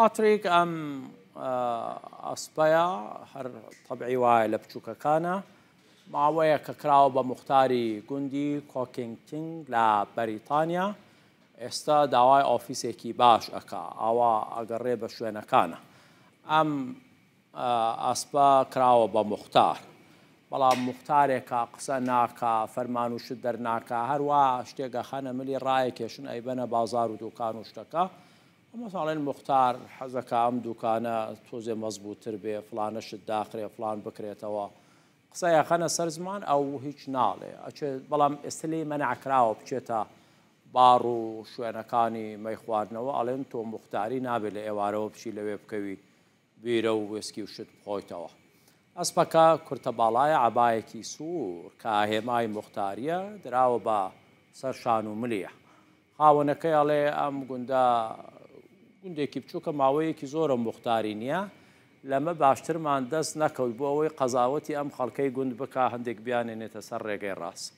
ئاترێک ئەم ئەسپەیە هەر تەبعی وایە لە بچووکەکانە ماوەیە کە کراوە بە مختاری گوندی کۆکنگتنگ لە بەریتانیا ئێستا داوای ئۆفیسێکی باش ئەک ئاوا ئەگەڕێ بە شوێنەکانە ئەم ئەسپە کراوە بە مختار بەڵام مختارێکە قسە ناکە فەرمان وشت دەرناکە هەروە شتێکە خەنە ملی ڕایە کێشن ئەیبەنە بازار و دوکان و شتەکە ئەمە ساڵێن مختار حەزەکە ئەم دوکانە تۆزێ مەزبووتر بێ فلانەشت داخرێ فلان بکرێتەوە قسە یاخەنە سەر زمان ئەو هیچ ناڵێ بەڵام ئێستلی مەنعکراوە بچێتە باڕ و شوێنەکانی مەی خواردنەوە ئەڵێن تۆ مختاری نابێت لە ئێوارەوە بچی لەوێ بکەوی بیرە و وێسکی و شت بخۆیتەوە. ئەسپەکە کورتە باڵایە عبایەکی سوور کە هێمای مختاریە دراوە بە سەر شان و ملیە. خاوەنەکەی ئەڵێ ئەم گوندە گوندێکی بچووکە ماوەیەکی زۆرە مختاری نییە لەمە باشترمان دەست نەکەوت بۆ ئەوەی قەزاوەتی ئەم خەڵکەی گوند بک هەندێک بیانێنێتە سەر ڕێگەی ڕاست.